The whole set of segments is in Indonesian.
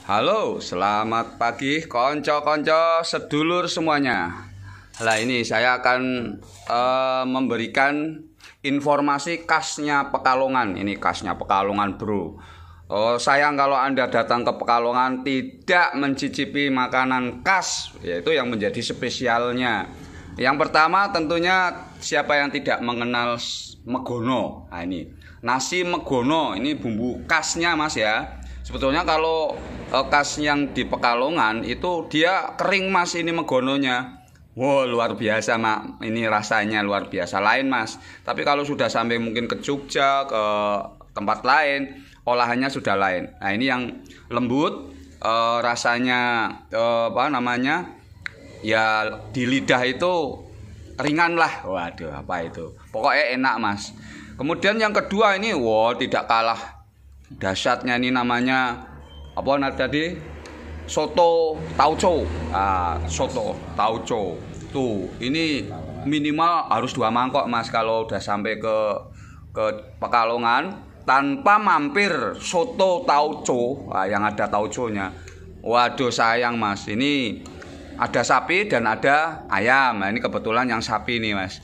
Halo, selamat pagi konco-konco sedulur semuanya. Nah ini saya akan uh, memberikan informasi kasnya Pekalongan. Ini kasnya Pekalongan bro. Oh, sayang kalau Anda datang ke Pekalongan tidak mencicipi makanan khas, yaitu yang menjadi spesialnya. Yang pertama tentunya siapa yang tidak mengenal megono. Nah, ini nasi megono, ini bumbu khasnya Mas ya. Sebetulnya kalau eh, kas yang di Pekalongan itu dia kering mas ini megononya. Wow luar biasa mak, ini rasanya luar biasa lain mas. Tapi kalau sudah sampai mungkin ke Jogja ke tempat lain olahannya sudah lain. Nah ini yang lembut e, rasanya e, apa namanya ya di lidah itu ringan lah. Waduh apa itu? Pokoknya enak mas. Kemudian yang kedua ini wow tidak kalah dahsyatnya ini namanya apa tadi soto tauco ah, soto tauco tuh ini minimal harus dua mangkok mas kalau udah sampai ke ke Pekalongan tanpa mampir soto tauco ah, yang ada tauconya waduh sayang mas ini ada sapi dan ada ayam nah, ini kebetulan yang sapi nih mas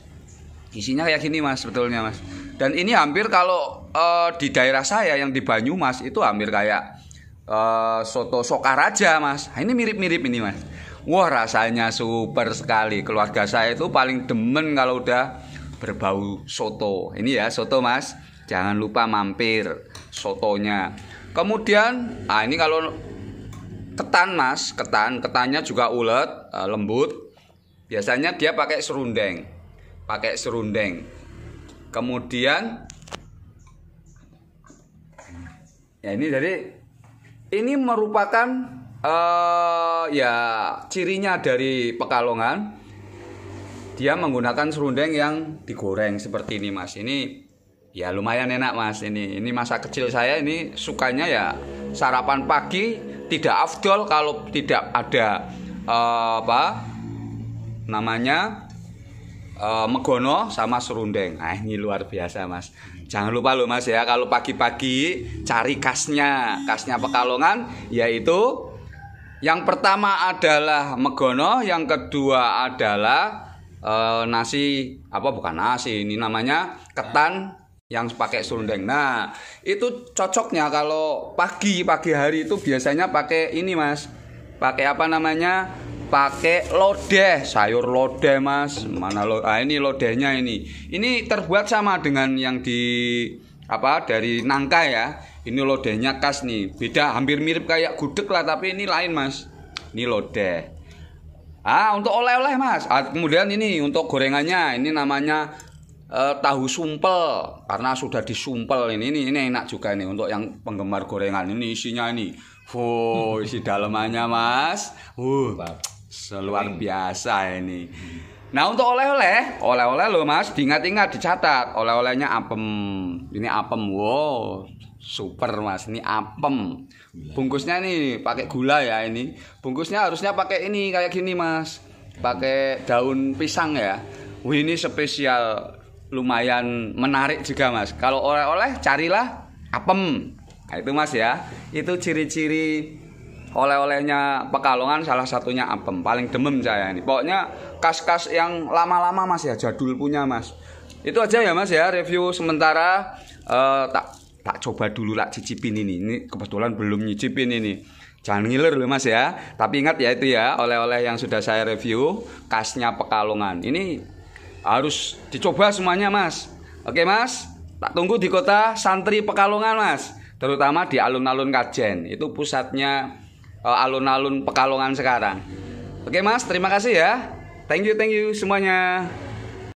isinya kayak gini mas betulnya mas dan ini hampir kalau uh, di daerah saya yang di Banyumas itu hampir kayak uh, soto Sokaraja, Mas. Nah, ini mirip-mirip ini, Mas. Wah, rasanya super sekali. Keluarga saya itu paling demen kalau udah berbau soto. Ini ya soto, Mas. Jangan lupa mampir sotonya. Kemudian, ah ini kalau ketan, Mas, ketan, ketannya juga ulet, eh, lembut. Biasanya dia pakai serundeng. Pakai serundeng. Kemudian ya ini dari ini merupakan uh, ya cirinya dari Pekalongan. Dia menggunakan serundeng yang digoreng seperti ini Mas. Ini ya lumayan enak Mas ini. Ini masa kecil saya ini sukanya ya sarapan pagi tidak afdol kalau tidak ada uh, apa namanya uh, megono sama serundeng. Nah, ini luar biasa mas. Jangan lupa loh mas ya kalau pagi-pagi cari kasnya, kasnya Pekalongan yaitu yang pertama adalah megono, yang kedua adalah uh, nasi apa bukan nasi ini namanya ketan yang pakai serundeng. Nah itu cocoknya kalau pagi pagi hari itu biasanya pakai ini mas, pakai apa namanya pakai lodeh sayur lodeh mas mana lo ah ini lodehnya ini ini terbuat sama dengan yang di apa dari nangka ya ini lodehnya khas nih beda hampir mirip kayak gudeg lah tapi ini lain mas ini lodeh ah untuk oleh-oleh mas ah, kemudian ini untuk gorengannya ini namanya eh, tahu sumpel karena sudah disumpel ini ini ini enak juga ini untuk yang penggemar gorengan ini isinya ini Wow, isi dalemannya mas. Uh, Luar hmm. biasa ini. Nah untuk oleh-oleh, oleh-oleh lo mas, diingat-ingat, dicatat. Oleh-olehnya apem, ini apem, wow, super mas, ini apem. Bungkusnya nih pakai gula ya ini. Bungkusnya harusnya pakai ini kayak gini mas, pakai daun pisang ya. Wih ini spesial, lumayan menarik juga mas. Kalau oleh-oleh carilah apem, nah, itu mas ya. Itu ciri-ciri oleh-olehnya Pekalongan salah satunya apem paling demem saya ini pokoknya kas-kas yang lama-lama mas ya jadul punya mas itu aja ya mas ya review sementara uh, tak tak coba dulu lah cicipin ini ini kebetulan belum nyicipin ini jangan ngiler loh mas ya tapi ingat ya itu ya oleh-oleh yang sudah saya review kasnya Pekalongan ini harus dicoba semuanya mas oke mas tak tunggu di kota santri Pekalongan mas terutama di alun-alun Kajen itu pusatnya Eh, alun-alun Pekalongan sekarang. Oke Mas, terima kasih ya. Thank you, thank you semuanya.